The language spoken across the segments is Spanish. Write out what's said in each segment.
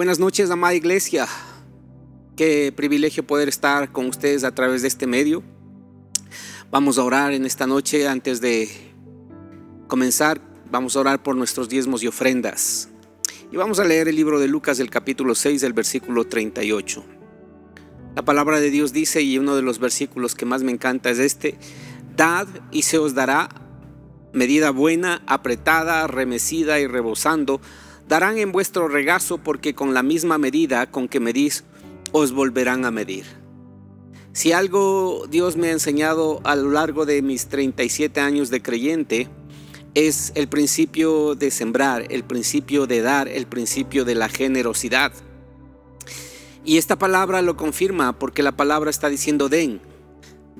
Buenas noches, amada iglesia. Qué privilegio poder estar con ustedes a través de este medio. Vamos a orar en esta noche antes de comenzar. Vamos a orar por nuestros diezmos y ofrendas. Y vamos a leer el libro de Lucas del capítulo 6 del versículo 38. La palabra de Dios dice, y uno de los versículos que más me encanta es este, Dad y se os dará medida buena, apretada, remecida y rebosando darán en vuestro regazo porque con la misma medida con que medís, os volverán a medir. Si algo Dios me ha enseñado a lo largo de mis 37 años de creyente, es el principio de sembrar, el principio de dar, el principio de la generosidad. Y esta palabra lo confirma porque la palabra está diciendo den,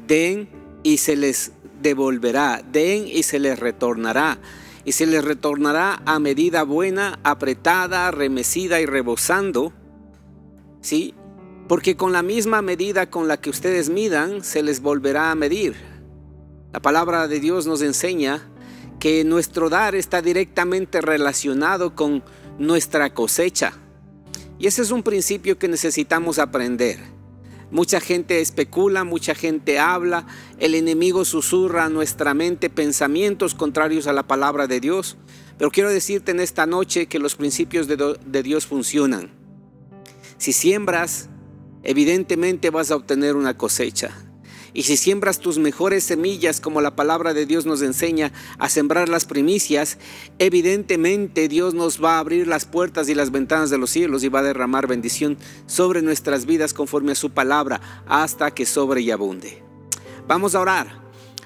den y se les devolverá, den y se les retornará y se les retornará a medida buena, apretada, remecida y rebosando. ¿Sí? Porque con la misma medida con la que ustedes midan, se les volverá a medir. La palabra de Dios nos enseña que nuestro dar está directamente relacionado con nuestra cosecha. Y ese es un principio que necesitamos aprender Mucha gente especula, mucha gente habla, el enemigo susurra a nuestra mente pensamientos contrarios a la palabra de Dios. Pero quiero decirte en esta noche que los principios de, de Dios funcionan. Si siembras, evidentemente vas a obtener una cosecha. Y si siembras tus mejores semillas, como la palabra de Dios nos enseña a sembrar las primicias, evidentemente Dios nos va a abrir las puertas y las ventanas de los cielos y va a derramar bendición sobre nuestras vidas conforme a su palabra, hasta que sobre y abunde. Vamos a orar.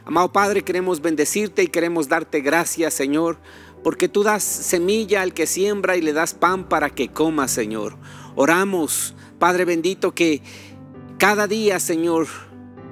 Amado Padre, queremos bendecirte y queremos darte gracias, Señor, porque tú das semilla al que siembra y le das pan para que coma, Señor. Oramos, Padre bendito, que cada día, Señor,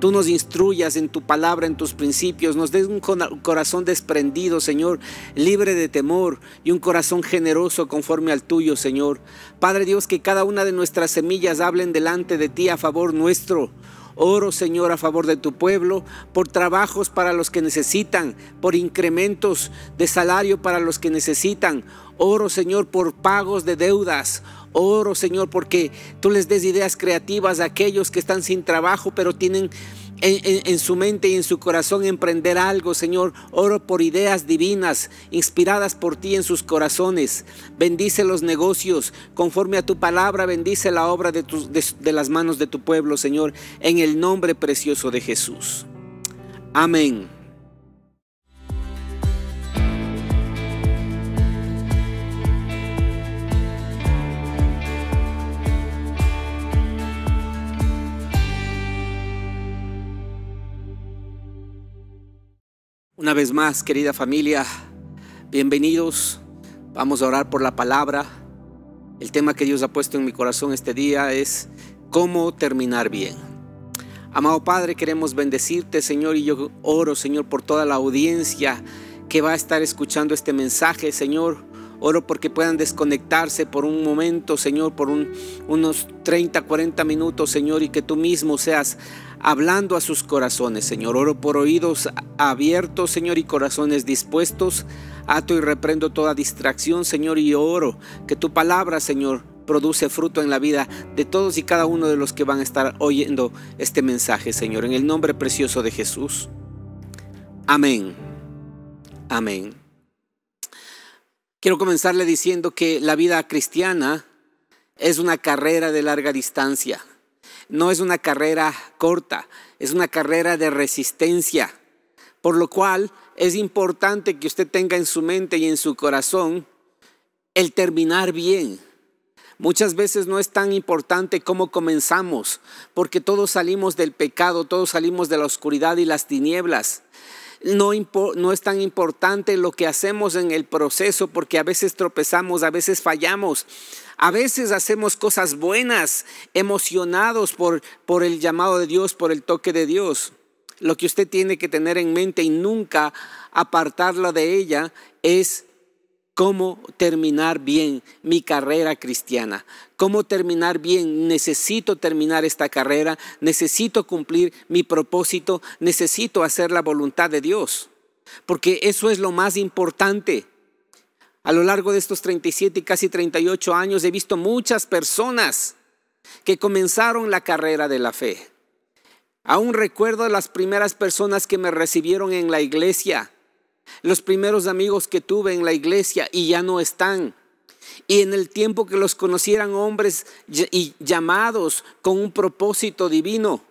Tú nos instruyas en tu palabra, en tus principios. Nos des un corazón desprendido, Señor, libre de temor y un corazón generoso conforme al tuyo, Señor. Padre Dios, que cada una de nuestras semillas hablen delante de ti a favor nuestro. Oro, Señor, a favor de tu pueblo, por trabajos para los que necesitan, por incrementos de salario para los que necesitan. Oro, Señor, por pagos de deudas. Oro, Señor, porque tú les des ideas creativas a aquellos que están sin trabajo, pero tienen en, su mente y en su corazón emprender algo, Señor. Oro por ideas divinas, inspiradas por ti en sus corazones. Bendice los negocios, conforme a tu palabra, bendice la obra de las manos de tu pueblo, Señor, en el nombre precioso de Jesús. Amén. Una vez más, querida familia, bienvenidos. Vamos a orar por la palabra. El tema que Dios ha puesto en mi corazón este día es cómo terminar bien. Amado Padre, queremos bendecirte, Señor, y yo oro, Señor, por toda la audiencia que va a estar escuchando este mensaje, Señor. Oro porque puedan desconectarse por un momento, Señor, por unos 30, 40 minutos, Señor, y que tú mismo seas hablando a sus corazones, Señor. Oro por oídos abiertos, Señor, y corazones dispuestos. Ato y reprendo toda distracción, Señor, y oro que tu palabra, Señor, produce fruto en la vida de todos y cada uno de los que van a estar oyendo este mensaje, Señor, en el nombre precioso de Jesús. Amén. Amén. Quiero comenzarle diciendo que la vida cristiana es una carrera de larga distancia no es una carrera corta, es una carrera de resistencia, por lo cual es importante que usted tenga en su mente y en su corazón el terminar bien. Muchas veces no es tan importante cómo comenzamos, porque todos salimos del pecado, todos salimos de la oscuridad y las tinieblas no, es tan importante lo que hacemos en el proceso porque a veces tropezamos, a veces fallamos, a veces hacemos cosas buenas, emocionados por, por el llamado de Dios, por el toque de Dios. Lo que usted tiene que tener en mente y nunca apartarla de ella es cómo terminar bien mi carrera cristiana, cómo terminar bien, necesito terminar esta carrera, necesito cumplir mi propósito, necesito hacer la voluntad de Dios, porque eso es lo más importante. A lo largo de estos 37 y casi 38 años he visto muchas personas que comenzaron la carrera de la fe. Aún recuerdo las primeras personas que me recibieron en la iglesia los primeros amigos que tuve en la iglesia y ya no están. Y en el tiempo que los conocieran hombres y llamados con un propósito divino.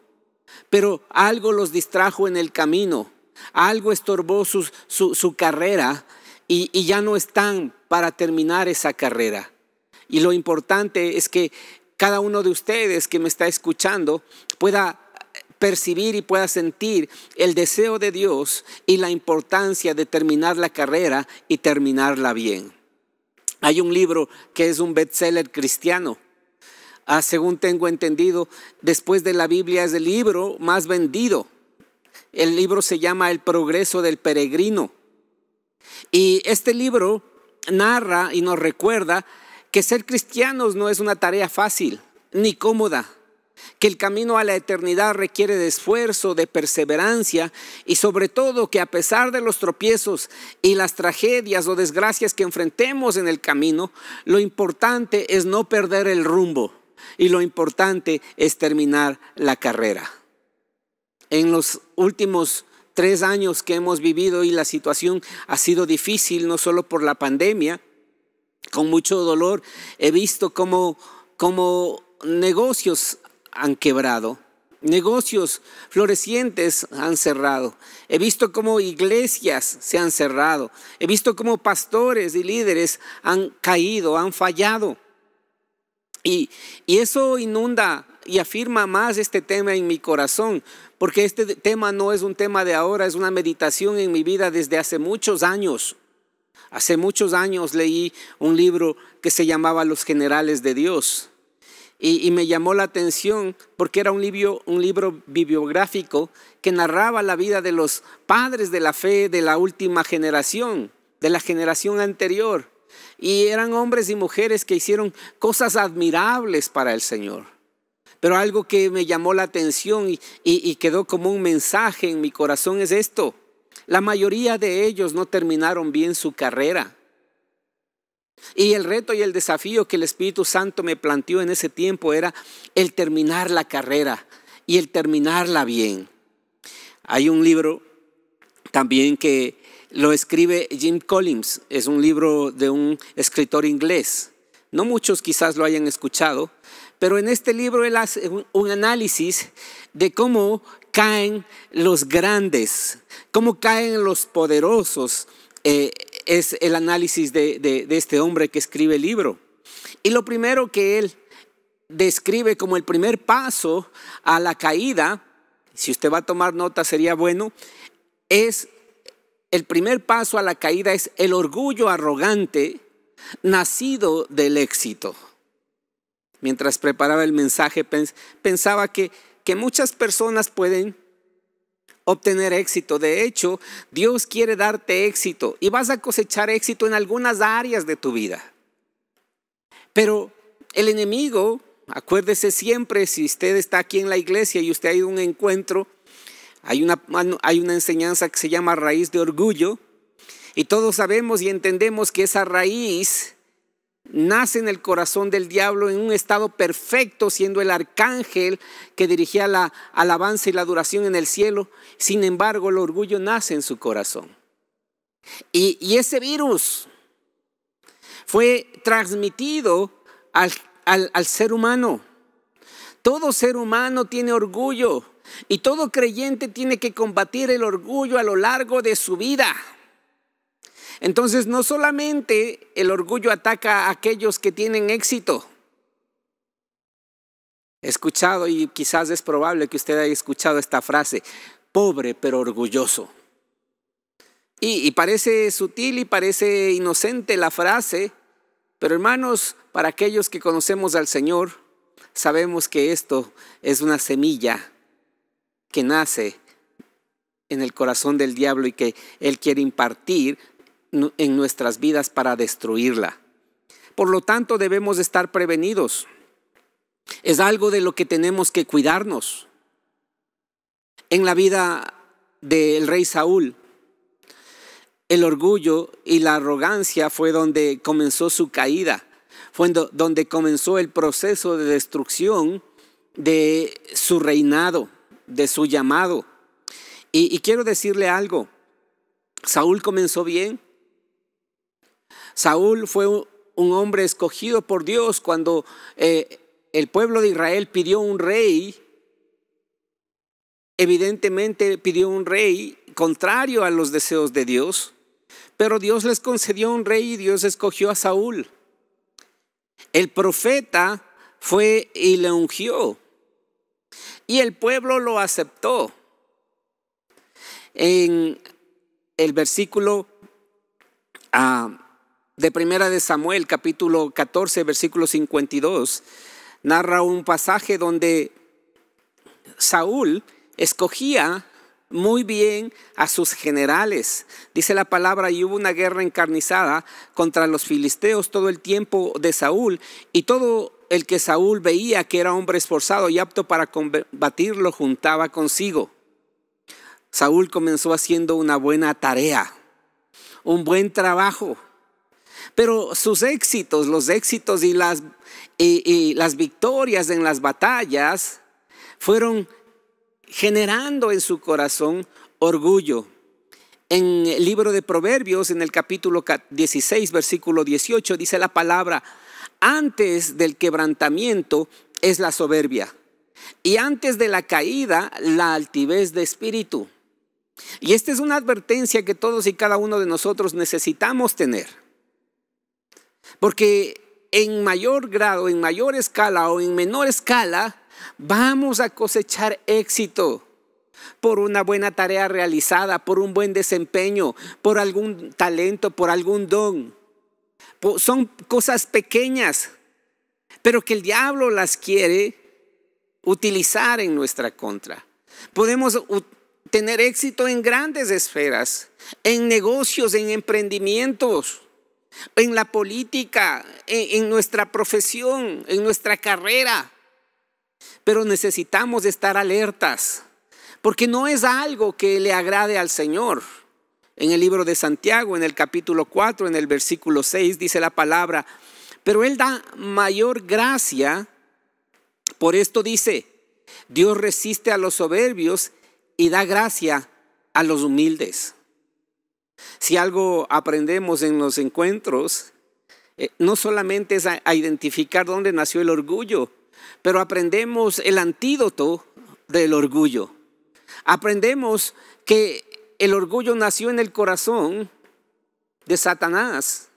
Pero algo los distrajo en el camino. Algo estorbó su, su, carrera y, y ya no están para terminar esa carrera. Y lo importante es que cada uno de ustedes que me está escuchando pueda percibir y pueda sentir el deseo de Dios y la importancia de terminar la carrera y terminarla bien. Hay un libro que es un bestseller cristiano. Ah, según tengo entendido, después de la Biblia es el libro más vendido. El libro se llama El progreso del peregrino. Y este libro narra y nos recuerda que ser cristianos no es una tarea fácil ni cómoda que el camino a la eternidad requiere de esfuerzo, de perseverancia y sobre todo que a pesar de los tropiezos y las tragedias o desgracias que enfrentemos en el camino, lo importante es no perder el rumbo y lo importante es terminar la carrera. En los últimos tres años que hemos vivido y la situación ha sido difícil, no solo por la pandemia, con mucho dolor he visto cómo, negocios han quebrado. Negocios florecientes han cerrado. He visto cómo iglesias se han cerrado. He visto cómo pastores y líderes han caído, han fallado. Y, y eso inunda y afirma más este tema en mi corazón, porque este tema no es un tema de ahora, es una meditación en mi vida desde hace muchos años. Hace muchos años leí un libro que se llamaba Los generales de Dios y, me llamó la atención porque era un libro, bibliográfico que narraba la vida de los padres de la fe de la última generación, de la generación anterior. Y eran hombres y mujeres que hicieron cosas admirables para el Señor. Pero algo que me llamó la atención y quedó como un mensaje en mi corazón es esto. La mayoría de ellos no terminaron bien su carrera y el reto y el desafío que el Espíritu Santo me planteó en ese tiempo era el terminar la carrera y el terminarla bien. Hay un libro también que lo escribe Jim Collins, es un libro de un escritor inglés. No muchos quizás lo hayan escuchado, pero en este libro él hace un análisis de cómo caen los grandes, cómo caen los poderosos eh, es el análisis de, este hombre que escribe el libro. Y lo primero que él describe como el primer paso a la caída, si usted va a tomar nota sería bueno, es el primer paso a la caída es el orgullo arrogante nacido del éxito. Mientras preparaba el mensaje pensaba que, que muchas personas pueden obtener éxito. De hecho, Dios quiere darte éxito y vas a cosechar éxito en algunas áreas de tu vida. Pero el enemigo, acuérdese siempre, si usted está aquí en la iglesia y usted ha ido a un encuentro, hay una, hay una enseñanza que se llama raíz de orgullo y todos sabemos y entendemos que esa raíz nace en el corazón del diablo en un estado perfecto, siendo el arcángel que dirigía la alabanza y la adoración en el cielo. Sin embargo, el orgullo nace en su corazón. Y, ese virus fue transmitido al ser humano. Todo ser humano tiene orgullo y todo creyente tiene que combatir el orgullo a lo largo de su vida. Entonces no solamente el orgullo ataca a aquellos que tienen éxito. He escuchado y quizás es probable que usted haya escuchado esta frase, pobre pero orgulloso. Y, parece sutil y parece inocente la frase, pero hermanos, para aquellos que conocemos al Señor, sabemos que esto es una semilla que nace en el corazón del diablo y que Él quiere impartir en nuestras vidas para destruirla. Por lo tanto, debemos estar prevenidos. Es algo de lo que tenemos que cuidarnos. En la vida del rey Saúl, el orgullo y la arrogancia fue donde comenzó su caída, fue donde comenzó el proceso de destrucción de su reinado, de su llamado. Y, y quiero decirle algo, Saúl comenzó bien, Saúl fue un hombre escogido por Dios cuando eh, el pueblo de Israel pidió un rey. Evidentemente pidió un rey contrario a los deseos de Dios, pero Dios les concedió un rey y Dios escogió a Saúl. El profeta fue y le ungió. Y el pueblo lo aceptó. En el versículo a ah, de Primera de Samuel, capítulo 14, versículo 52, narra un pasaje donde Saúl escogía muy bien a sus generales. Dice la palabra, y hubo una guerra encarnizada contra los filisteos todo el tiempo de Saúl, y todo el que Saúl veía que era hombre esforzado y apto para combatir lo juntaba consigo. Saúl comenzó haciendo una buena tarea, un buen trabajo pero sus éxitos, los éxitos y las, victorias en las batallas fueron generando en su corazón orgullo. En el libro de Proverbios, en el capítulo 16, versículo 18, dice la palabra, antes del quebrantamiento es la soberbia y antes de la caída la altivez de espíritu. Y esta es una advertencia que todos y cada uno de nosotros necesitamos tener. Porque en mayor grado, en mayor escala o en menor escala, vamos a cosechar éxito por una buena tarea realizada, por un buen desempeño, por algún talento, por algún don. Son cosas pequeñas, pero que el diablo las quiere utilizar en nuestra contra. Podemos tener éxito en grandes esferas, en negocios, en emprendimientos, en la política, en, nuestra profesión, en nuestra carrera. Pero necesitamos estar alertas, porque no es algo que le agrade al Señor. En el libro de Santiago, en el capítulo 4, en el versículo 6, dice la palabra, pero Él da mayor gracia. Por esto dice, Dios resiste a los soberbios y da gracia a los humildes. Si algo aprendemos en los encuentros, eh, no solamente es a identificar dónde nació el orgullo, pero aprendemos el antídoto del orgullo. Aprendemos que el orgullo nació en el corazón de Satanás,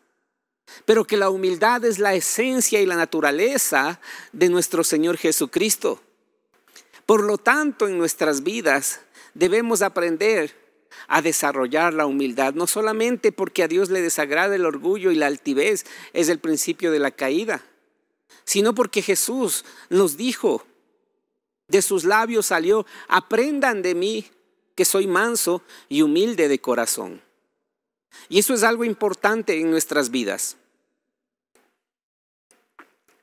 pero que la humildad es la esencia y la naturaleza de nuestro Señor Jesucristo. Por lo tanto, en nuestras vidas debemos aprender a desarrollar la humildad, no solamente porque a Dios le desagrada el orgullo y la altivez, es el principio de la caída, sino porque Jesús nos dijo, de sus labios salió, aprendan de mí que soy manso y humilde de corazón. Y eso es algo importante en nuestras vidas.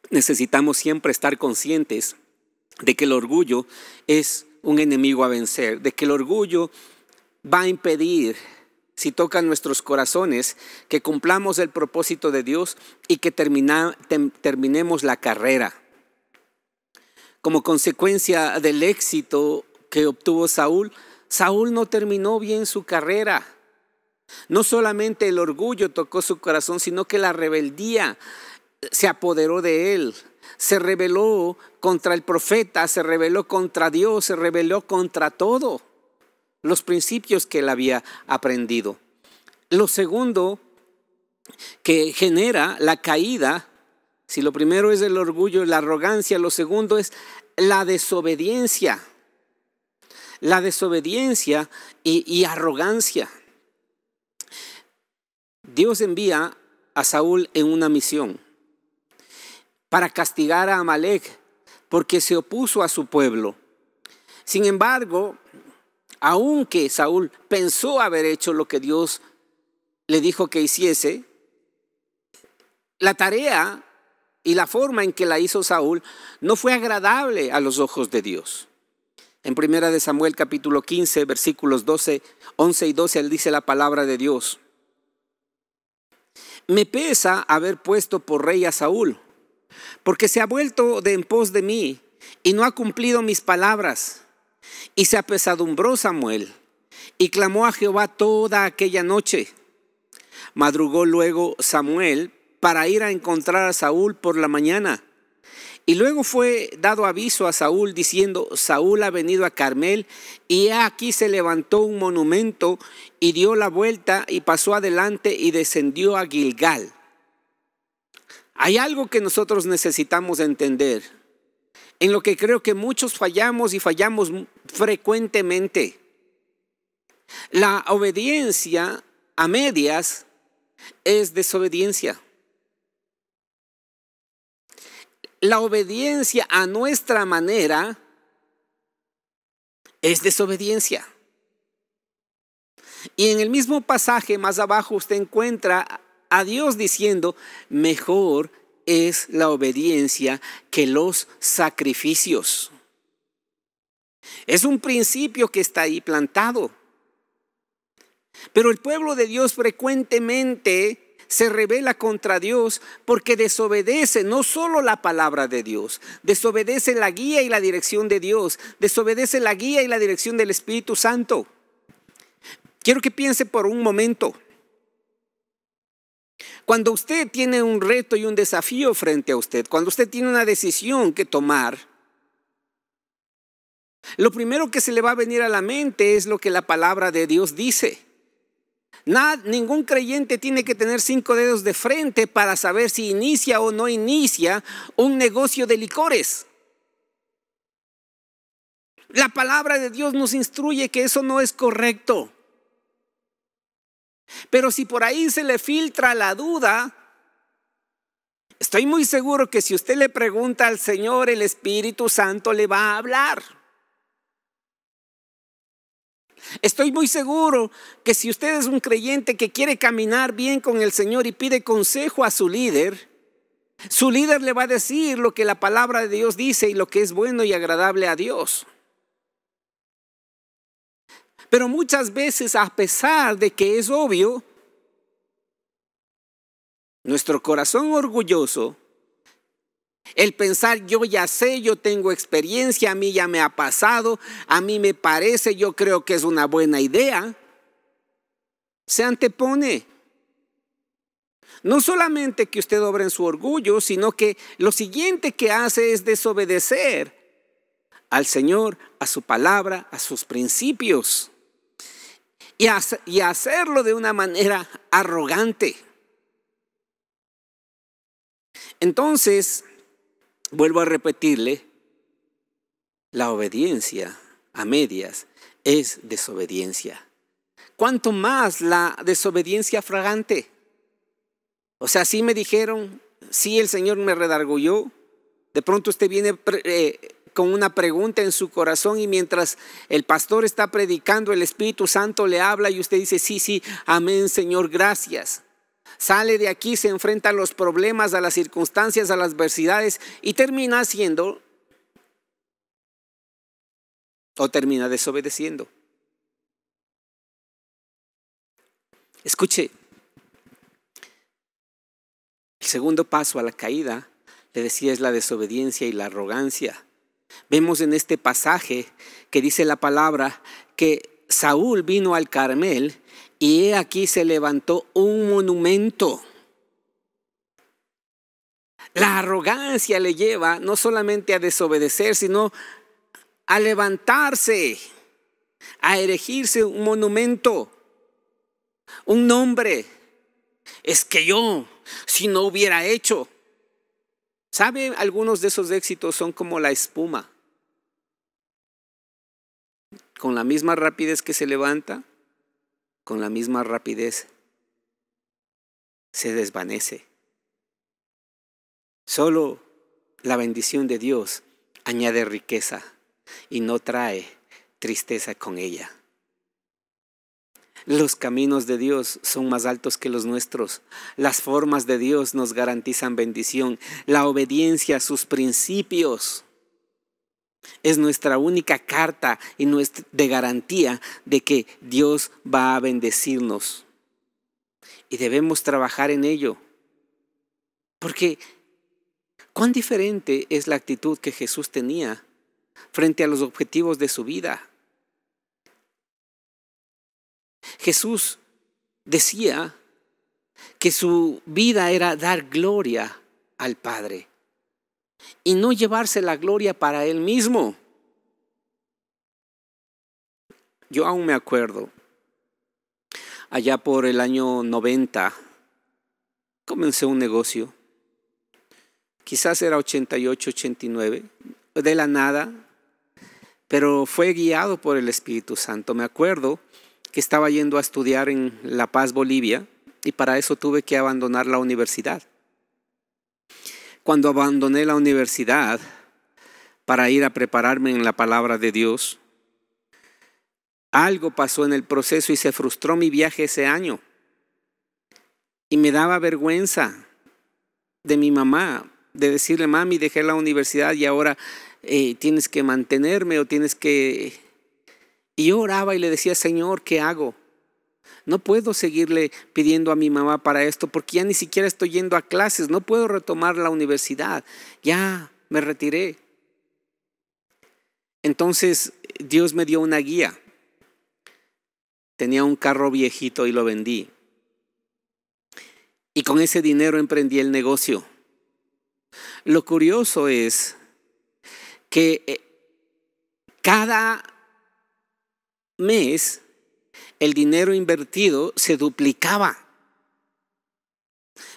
Necesitamos siempre estar conscientes de que el orgullo es un enemigo a vencer, de que el orgullo va a impedir, si tocan nuestros corazones, que cumplamos el propósito de Dios y que terminemos la carrera. Como consecuencia del éxito que obtuvo Saúl, Saúl no terminó bien su carrera. No solamente el orgullo tocó su corazón, sino que la rebeldía se apoderó de él. Se rebeló contra el profeta, se rebeló contra Dios, se rebeló contra todo los principios que él había aprendido. Lo segundo que genera la caída, si lo primero es el orgullo, y la arrogancia, lo segundo es la desobediencia. La desobediencia y, y arrogancia. Dios envía a Saúl en una misión para castigar a Amalek porque se opuso a su pueblo. Sin embargo, aunque Saúl pensó haber hecho lo que Dios le dijo que hiciese, la tarea y la forma en que la hizo Saúl no fue agradable a los ojos de Dios. En primera de Samuel capítulo 15, versículos 12, 11 y 12, él dice la palabra de Dios. Me pesa haber puesto por rey a Saúl, porque se ha vuelto de en pos de mí y no ha cumplido mis palabras. Y se apesadumbró Samuel y clamó a Jehová toda aquella noche. Madrugó luego Samuel para ir a encontrar a Saúl por la mañana. Y luego fue dado aviso a Saúl diciendo, Saúl ha venido a Carmel y aquí se levantó un monumento y dio la vuelta y pasó adelante y descendió a Gilgal. Hay algo que nosotros necesitamos entender en lo que creo que muchos fallamos y fallamos frecuentemente. La obediencia a medias es desobediencia. La obediencia a nuestra manera es desobediencia. Y en el mismo pasaje más abajo usted encuentra a Dios diciendo, mejor es la obediencia que los sacrificios. Es un principio que está ahí plantado. Pero el pueblo de Dios frecuentemente se revela contra Dios porque desobedece no solo la palabra de Dios, desobedece la guía y la dirección de Dios, desobedece la guía y la dirección del Espíritu Santo. Quiero que piense por un momento. Cuando usted tiene un reto y un desafío frente a usted, cuando usted tiene una decisión que tomar, lo primero que se le va a venir a la mente es lo que la palabra de Dios dice. ningún creyente tiene que tener cinco dedos de frente para saber si inicia o no inicia un negocio de licores. La palabra de Dios nos instruye que eso no es correcto. Pero si por ahí se le filtra la duda, estoy muy seguro que si usted le pregunta al Señor, el Espíritu Santo le va a hablar. Estoy muy seguro que si usted es un creyente que quiere caminar bien con el Señor y pide consejo a su líder, su líder le va a decir lo que la palabra de Dios dice y lo que es bueno y agradable a Dios. Pero muchas veces, a pesar de que es obvio, nuestro corazón orgulloso, el pensar yo ya sé, yo tengo experiencia, a mí ya me ha pasado, a mí me parece, yo creo que es una buena idea, se antepone. No solamente que usted obra en su orgullo, sino que lo siguiente que hace es desobedecer al Señor, a su palabra, a sus principios y, hacerlo de una manera arrogante. Entonces, vuelvo a repetirle, la obediencia a medias es desobediencia. ¿Cuánto más la desobediencia fragante? O sea, si me dijeron, si el Señor me redargulló, de pronto usted viene eh, con una pregunta en su corazón y mientras el pastor está predicando, el Espíritu Santo le habla y usted dice, sí, sí, amén, Señor, gracias. Sale de aquí, se enfrenta a los problemas, a las circunstancias, a las adversidades y termina haciendo o termina desobedeciendo. Escuche, el segundo paso a la caída, le decía, es la desobediencia y la arrogancia. Vemos en este pasaje que dice la palabra que Saúl vino al Carmel y he aquí se levantó un monumento. La arrogancia le lleva no solamente a desobedecer, sino a levantarse, a erigirse un monumento, un nombre. Es que yo, si no hubiera hecho, ¿Sabe? Algunos de esos éxitos son como la espuma. Con la misma rapidez que se levanta, con la misma rapidez se desvanece. Solo la bendición de Dios añade riqueza y no trae tristeza con ella. Los caminos de Dios son más altos que los nuestros. Las formas de Dios nos garantizan bendición. La obediencia a sus principios es nuestra única carta y de garantía de que Dios va a bendecirnos. Y debemos trabajar en ello. Porque cuán diferente es la actitud que Jesús tenía frente a los objetivos de su vida. Jesús decía que su vida era dar gloria al Padre y no llevarse la gloria para él mismo. Yo aún me acuerdo, allá por el año 90, comencé un negocio. Quizás era 88, 89, de la nada, pero fue guiado por el Espíritu Santo. Me acuerdo que estaba yendo a estudiar en La Paz, Bolivia, y para eso tuve que abandonar la universidad. Cuando abandoné la universidad para ir a prepararme en la palabra de Dios, algo pasó en el proceso y se frustró mi viaje ese año. Y me daba vergüenza de mi mamá, de decirle, mami, dejé la universidad y ahora eh, tienes que mantenerme o tienes que y yo oraba y le decía, Señor, ¿qué hago? No puedo seguirle pidiendo a mi mamá para esto porque ya ni siquiera estoy yendo a clases, no puedo retomar la universidad, ya me retiré. Entonces Dios me dio una guía. Tenía un carro viejito y lo vendí. Y con ese dinero emprendí el negocio. Lo curioso es que eh, cada mes el dinero invertido se duplicaba.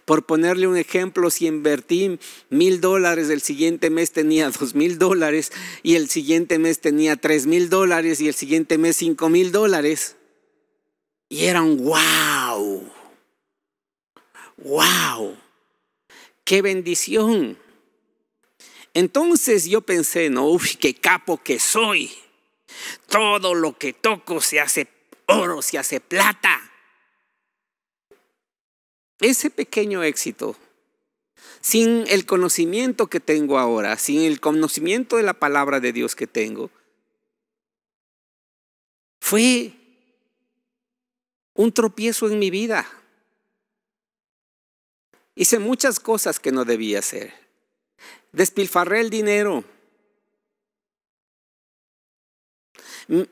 Por ponerle un ejemplo, si invertí mil dólares, el siguiente mes tenía dos mil dólares y el siguiente mes tenía tres mil dólares y el siguiente mes cinco mil dólares. Y era un wow. ¡Wow! ¡Qué bendición! Entonces yo pensé, no, uff, qué capo que soy. Todo lo que toco se hace oro, se hace plata. Ese pequeño éxito, sin el conocimiento que tengo ahora, sin el conocimiento de la palabra de Dios que tengo, fue un tropiezo en mi vida. Hice muchas cosas que no debía hacer. Despilfarré el dinero, Mm,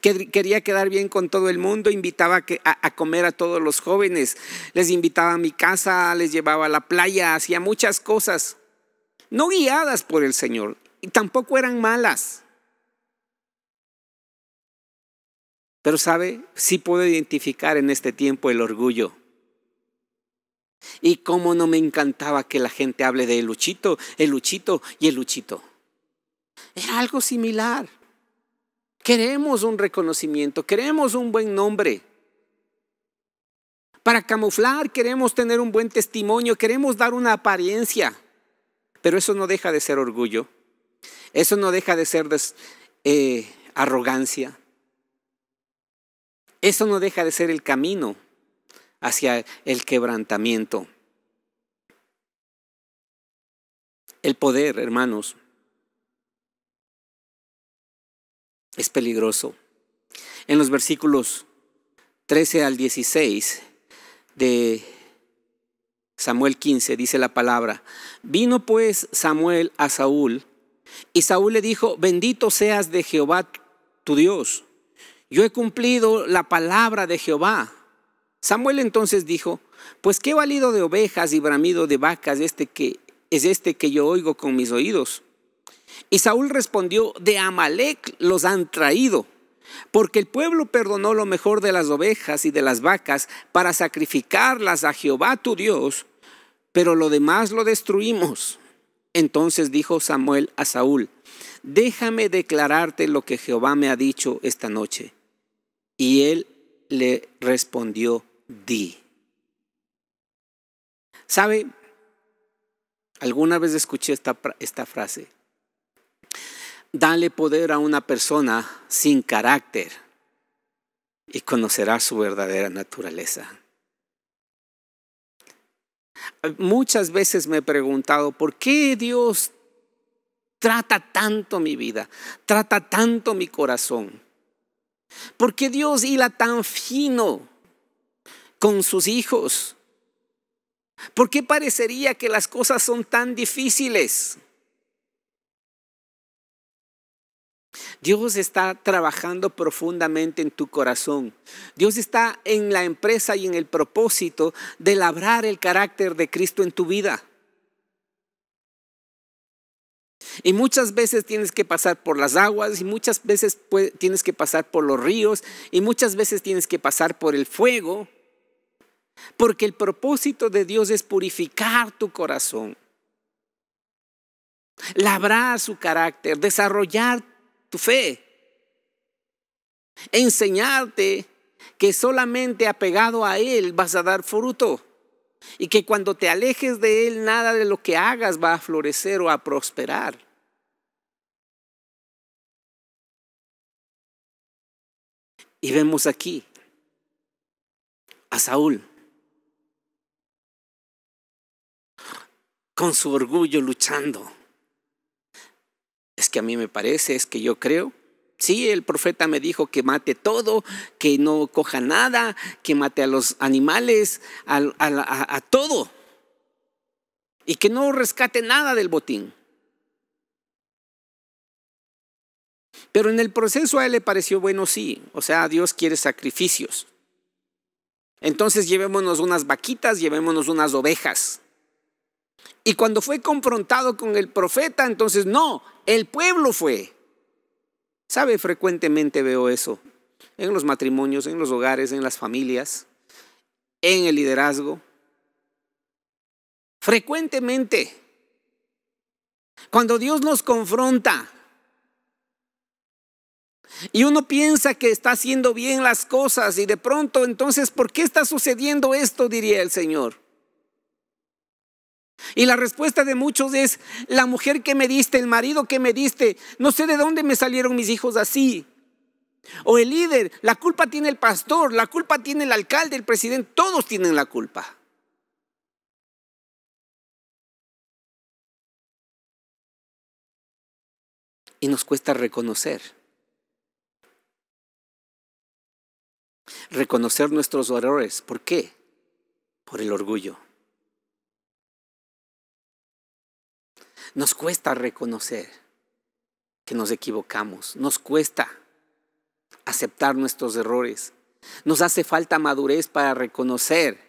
quería quedar bien con todo el mundo, invitaba a, comer a todos los jóvenes, les invitaba a mi casa, les llevaba a la playa, hacía muchas cosas, no guiadas por el Señor, y tampoco eran malas. Pero sabe, sí puedo identificar en este tiempo el orgullo. Y cómo no me encantaba que la gente hable de el Luchito, el Luchito y el Luchito. Era algo similar. Queremos un reconocimiento, queremos un buen nombre. Para camuflar queremos tener un buen testimonio, queremos dar una apariencia. Pero eso no deja de ser orgullo. Eso no deja de ser eh, arrogancia. Eso no deja de ser el camino hacia el quebrantamiento. El poder, hermanos, es peligroso. En los versículos 13 al 16 de Samuel 15 dice la palabra, vino pues Samuel a Saúl y Saúl le dijo, bendito seas de Jehová tu Dios, yo he cumplido la palabra de Jehová. Samuel entonces dijo, pues qué valido de ovejas y bramido de vacas este que, es este que yo oigo con mis oídos. Y Saúl respondió, de Amalek los han traído, porque el pueblo perdonó lo mejor de las ovejas y de las vacas para sacrificarlas a Jehová tu Dios, pero lo demás lo destruimos. Entonces dijo Samuel a Saúl, déjame declararte lo que Jehová me ha dicho esta noche. Y él le respondió, di. ¿Sabe? Alguna vez escuché esta, esta frase. Dale poder a una persona sin carácter y conocerá su verdadera naturaleza. Muchas veces me he preguntado, ¿por qué Dios trata tanto mi vida? Trata tanto mi corazón. ¿Por qué Dios hila tan fino con sus hijos? ¿Por qué parecería que las cosas son tan difíciles? Dios está trabajando profundamente en tu corazón. Dios está en la empresa y en el propósito de labrar el carácter de Cristo en tu vida. Y muchas veces tienes que pasar por las aguas y muchas veces tienes que pasar por los ríos y muchas veces tienes que pasar por el fuego. Porque el propósito de Dios es purificar tu corazón, labrar su carácter, desarrollar tu fe. Enseñarte que solamente apegado a Él vas a dar fruto y que cuando te alejes de Él nada de lo que hagas va a florecer o a prosperar. Y vemos aquí a Saúl con su orgullo luchando es que a mí me parece, es que yo creo. Sí, el profeta me dijo que mate todo, que no coja nada, que mate a los animales, a, todo. Y que no rescate nada del botín. Pero en el proceso a él le pareció bueno, sí. O sea, Dios quiere sacrificios. Entonces llevémonos unas vaquitas, llevémonos unas ovejas. Y cuando fue confrontado con el profeta, entonces no, el pueblo fue. ¿Sabe? Frecuentemente veo eso en los matrimonios, en los hogares, en las familias, en el liderazgo. Frecuentemente, cuando Dios nos confronta y uno piensa que está haciendo bien las cosas y de pronto entonces, ¿por qué está sucediendo esto? diría el Señor. Y la respuesta de muchos es, la mujer que me diste, el marido que me diste, no sé de dónde me salieron mis hijos así. O el líder, la culpa tiene el pastor, la culpa tiene el alcalde, el presidente, todos tienen la culpa. Y nos cuesta reconocer. Reconocer nuestros errores. ¿Por qué? Por el orgullo. Nos cuesta reconocer que nos equivocamos, nos cuesta aceptar nuestros errores, nos hace falta madurez para reconocer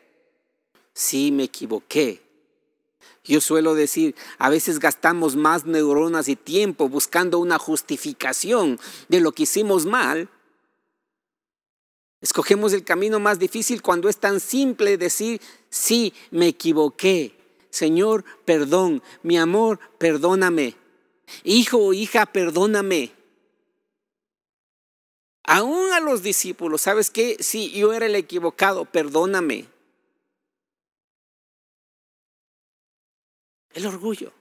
sí, me equivoqué. Yo suelo decir, a veces gastamos más neuronas y tiempo buscando una justificación de lo que hicimos mal. Escogemos el camino más difícil cuando es tan simple decir, sí, me equivoqué, Señor, perdón, mi amor, perdóname. Hijo o hija, perdóname. Aún a los discípulos, ¿sabes qué? Sí, yo era el equivocado, perdóname. El orgullo.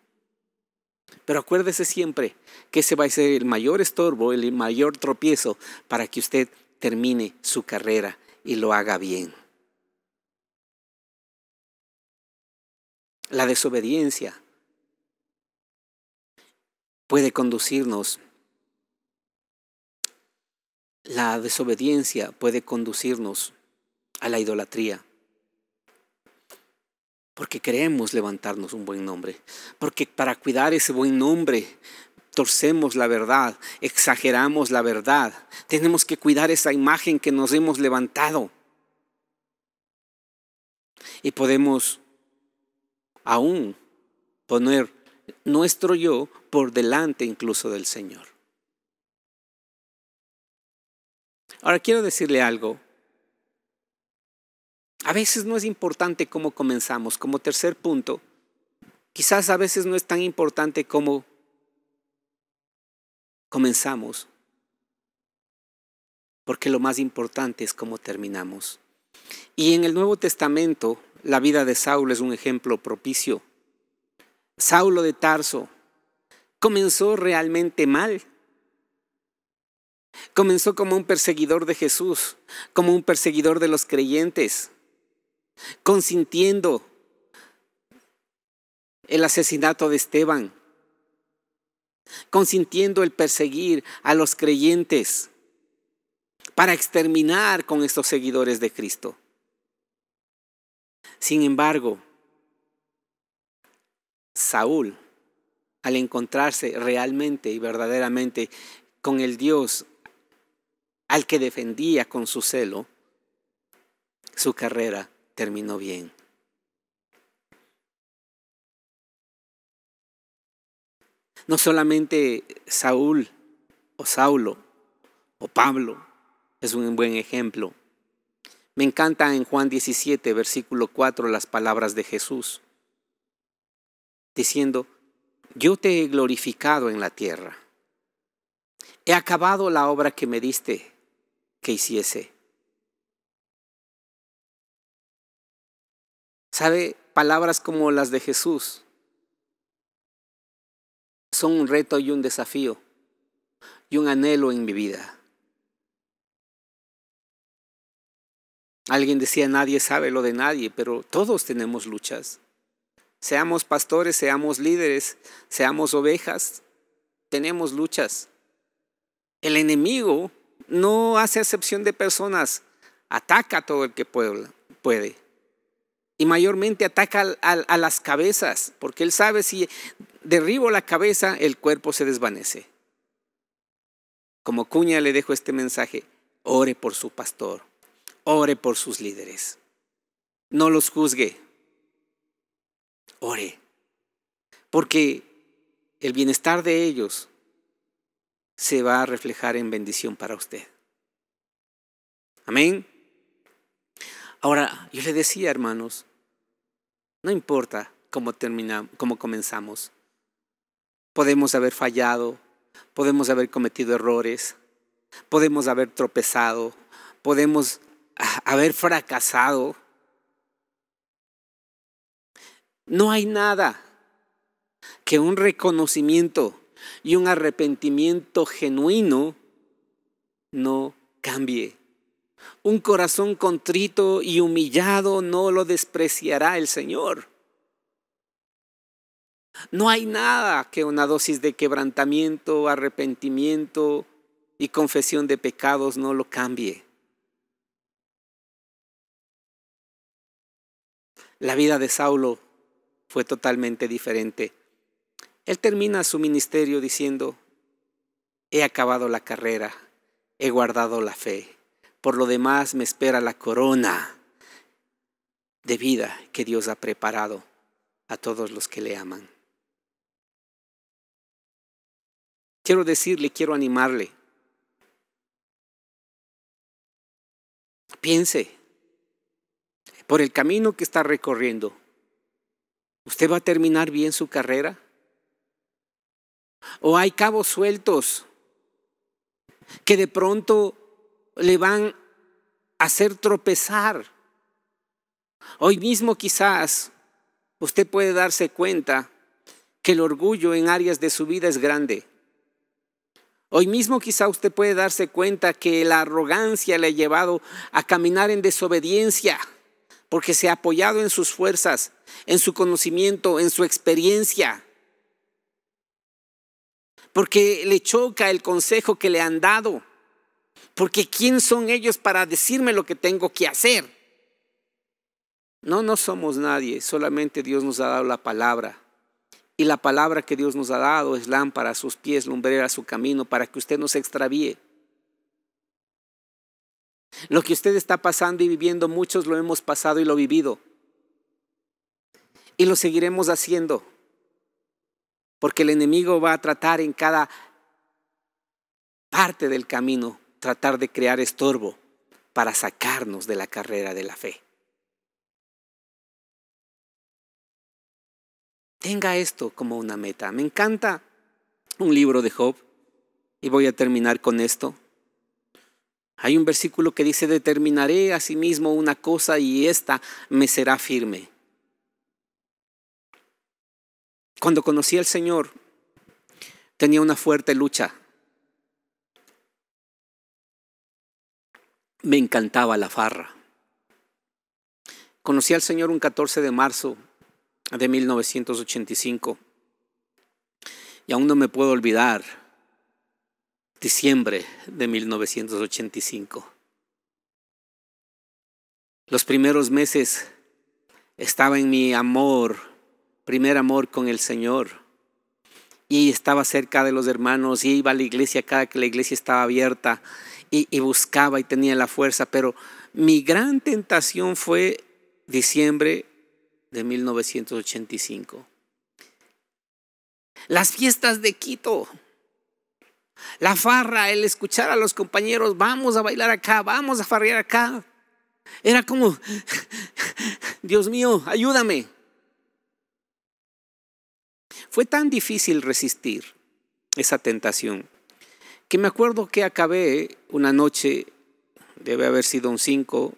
Pero acuérdese siempre que ese va a ser el mayor estorbo, el mayor tropiezo para que usted termine su carrera y lo haga bien. La desobediencia puede conducirnos. La desobediencia puede conducirnos a la idolatría. Porque queremos levantarnos un buen nombre. Porque para cuidar ese buen nombre torcemos la verdad, exageramos la verdad. Tenemos que cuidar esa imagen que nos hemos levantado. Y podemos aún poner nuestro yo por delante incluso del Señor. Ahora quiero decirle algo. A veces no es importante cómo comenzamos. Como tercer punto, quizás a veces no es tan importante cómo comenzamos, porque lo más importante es cómo terminamos. Y en el Nuevo Testamento la vida de Saulo es un ejemplo propicio. Saulo de Tarso comenzó realmente mal. Comenzó como un perseguidor de Jesús, como un perseguidor de los creyentes, consintiendo el asesinato de Esteban, consintiendo el perseguir a los creyentes para exterminar con estos seguidores de Cristo. Sin embargo, Saúl, al encontrarse realmente y verdaderamente con el Dios al que defendía con su celo, su carrera terminó bien. No solamente Saúl o Saulo o Pablo es un buen ejemplo me encanta en Juan 17, versículo 4, las palabras de Jesús, diciendo, yo te he glorificado en la tierra. He acabado la obra que me diste que hiciese. ¿Sabe? Palabras como las de Jesús son un reto y un desafío y un anhelo en mi vida. Alguien decía, nadie sabe lo de nadie, pero todos tenemos luchas. Seamos pastores, seamos líderes, seamos ovejas, tenemos luchas. El enemigo no hace excepción de personas, ataca a todo el que puede. Y mayormente ataca a, las cabezas, porque él sabe si derribo la cabeza, el cuerpo se desvanece. Como cuña le dejo este mensaje, ore por su pastor ore por sus líderes. No los juzgue. Ore. Porque el bienestar de ellos se va a reflejar en bendición para usted. Amén. Ahora, yo le decía, hermanos, no importa cómo terminamos, cómo comenzamos. Podemos haber fallado, podemos haber cometido errores, podemos haber tropezado, podemos haber fracasado. No hay nada que un reconocimiento y un arrepentimiento genuino no cambie. Un corazón contrito y humillado no lo despreciará el Señor. No hay nada que una dosis de quebrantamiento, arrepentimiento y confesión de pecados no lo cambie. la vida de Saulo fue totalmente diferente. Él termina su ministerio diciendo, he acabado la carrera, he guardado la fe, por lo demás me espera la corona de vida que Dios ha preparado a todos los que le aman. Quiero decirle, quiero animarle. Piense, por el camino que está recorriendo, ¿usted va a terminar bien su carrera? ¿O hay cabos sueltos que de pronto le van a hacer tropezar? Hoy mismo quizás usted puede darse cuenta que el orgullo en áreas de su vida es grande. Hoy mismo quizás usted puede darse cuenta que la arrogancia le ha llevado a caminar en desobediencia porque se ha apoyado en sus fuerzas, en su conocimiento, en su experiencia, porque le choca el consejo que le han dado, porque ¿quién son ellos para decirme lo que tengo que hacer? No, no somos nadie, solamente Dios nos ha dado la palabra. Y la palabra que Dios nos ha dado es lámpara a sus pies, lumbrera a su camino, para que usted no se extravíe. Lo que usted está pasando y viviendo, muchos lo hemos pasado y lo vivido. Y lo seguiremos haciendo. Porque el enemigo va a tratar en cada parte del camino, tratar de crear estorbo para sacarnos de la carrera de la fe. Tenga esto como una meta. Me encanta un libro de Job y voy a terminar con esto. Hay un versículo que dice, determinaré a sí mismo una cosa y esta me será firme. Cuando conocí al Señor, tenía una fuerte lucha. Me encantaba la farra. Conocí al Señor un 14 de marzo de 1985 y aún no me puedo olvidar diciembre de 1985. Los primeros meses estaba en mi amor, primer amor con el Señor. Y estaba cerca de los hermanos y iba a la iglesia cada que la iglesia estaba abierta y, buscaba y tenía la fuerza. Pero mi gran tentación fue diciembre de 1985. Las fiestas de Quito, la farra, el escuchar a los compañeros, vamos a bailar acá, vamos a farrear acá. Era como, Dios mío, ayúdame. Fue tan difícil resistir esa tentación que me acuerdo que acabé una noche, debe haber sido un 5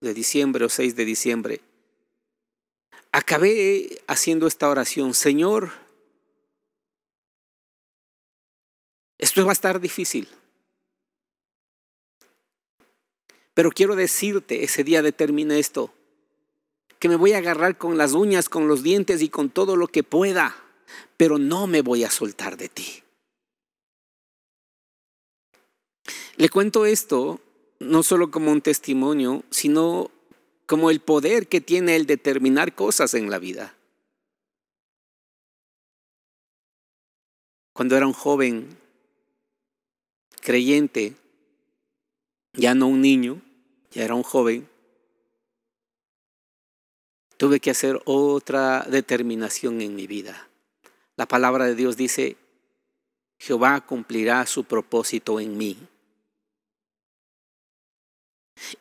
de diciembre o 6 de diciembre, acabé haciendo esta oración, Señor, Esto va a estar difícil. Pero quiero decirte, ese día determina esto, que me voy a agarrar con las uñas, con los dientes y con todo lo que pueda, pero no me voy a soltar de ti. Le cuento esto no solo como un testimonio, sino como el poder que tiene el determinar cosas en la vida. Cuando era un joven, creyente, ya no un niño, ya era un joven, tuve que hacer otra determinación en mi vida. La palabra de Dios dice, Jehová cumplirá su propósito en mí.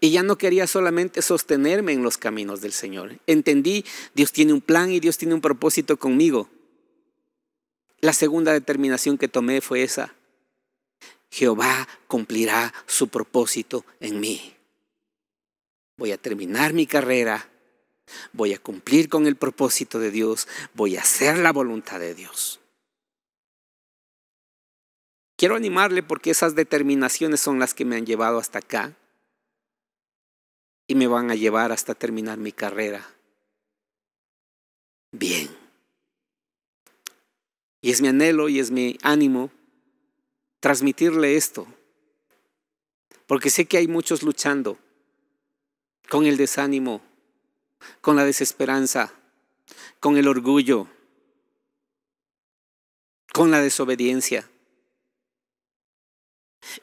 Y ya no quería solamente sostenerme en los caminos del Señor. Entendí, Dios tiene un plan y Dios tiene un propósito conmigo. La segunda determinación que tomé fue esa. Jehová cumplirá su propósito en mí. Voy a terminar mi carrera, voy a cumplir con el propósito de Dios, voy a hacer la voluntad de Dios. Quiero animarle porque esas determinaciones son las que me han llevado hasta acá y me van a llevar hasta terminar mi carrera. Bien. Y es mi anhelo y es mi ánimo transmitirle esto, porque sé que hay muchos luchando con el desánimo, con la desesperanza, con el orgullo, con la desobediencia.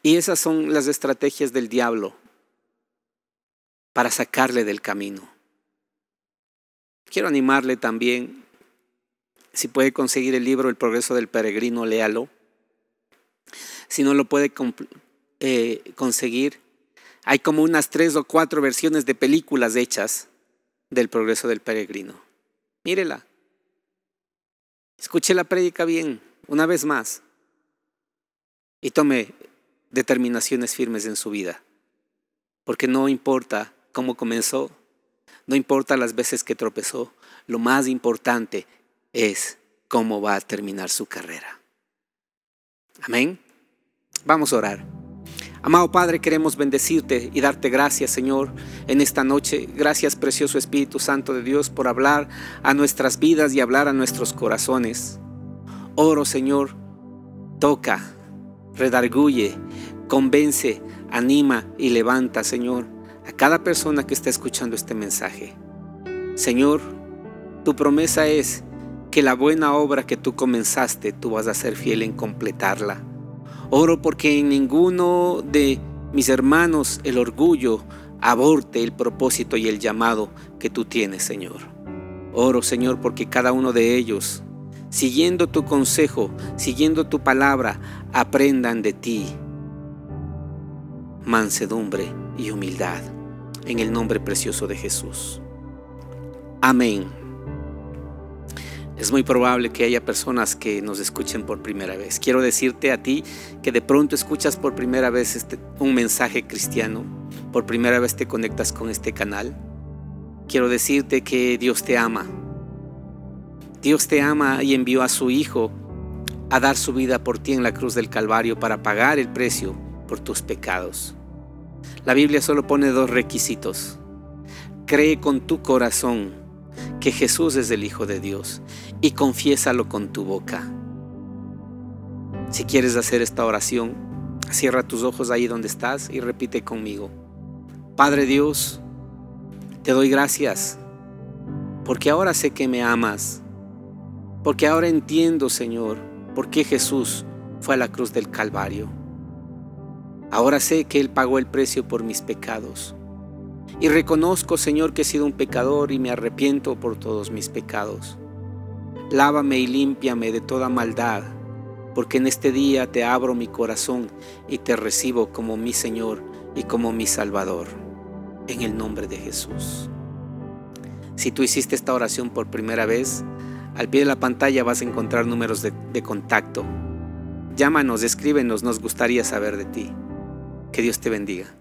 Y esas son las estrategias del diablo para sacarle del camino. Quiero animarle también, si puede conseguir el libro El progreso del peregrino, léalo si no lo puede eh, conseguir. Hay como unas tres o cuatro versiones de películas hechas del progreso del peregrino. Mírela. Escuche la prédica bien, una vez más, y tome determinaciones firmes en su vida. Porque no importa cómo comenzó, no importa las veces que tropezó, lo más importante es cómo va a terminar su carrera. Amén. Vamos a orar. Amado Padre, queremos bendecirte y darte gracias, Señor, en esta noche. Gracias, precioso Espíritu Santo de Dios, por hablar a nuestras vidas y hablar a nuestros corazones. Oro, Señor, toca, redarguye, convence, anima y levanta, Señor, a cada persona que está escuchando este mensaje. Señor, tu promesa es que la buena obra que tú comenzaste, tú vas a ser fiel en completarla. Oro porque en ninguno de mis hermanos el orgullo aborte el propósito y el llamado que tú tienes, Señor. Oro, Señor, porque cada uno de ellos, siguiendo tu consejo, siguiendo tu palabra, aprendan de ti mansedumbre y humildad. En el nombre precioso de Jesús. Amén es muy probable que haya personas que nos escuchen por primera vez. Quiero decirte a ti que de pronto escuchas por primera vez este, un mensaje cristiano, por primera vez te conectas con este canal. Quiero decirte que Dios te ama. Dios te ama y envió a su Hijo a dar su vida por ti en la cruz del Calvario para pagar el precio por tus pecados. La Biblia solo pone dos requisitos. Cree con tu corazón que Jesús es el Hijo de Dios y confiésalo con tu boca. Si quieres hacer esta oración, cierra tus ojos ahí donde estás y repite conmigo. Padre Dios, te doy gracias porque ahora sé que me amas, porque ahora entiendo, Señor, por qué Jesús fue a la cruz del Calvario. Ahora sé que Él pagó el precio por mis pecados. Y reconozco, Señor, que he sido un pecador y me arrepiento por todos mis pecados. Lávame y límpiame de toda maldad, porque en este día te abro mi corazón y te recibo como mi Señor y como mi Salvador, en el nombre de Jesús. Si tú hiciste esta oración por primera vez, al pie de la pantalla vas a encontrar números de, contacto. Llámanos, escríbenos, nos gustaría saber de ti. Que Dios te bendiga.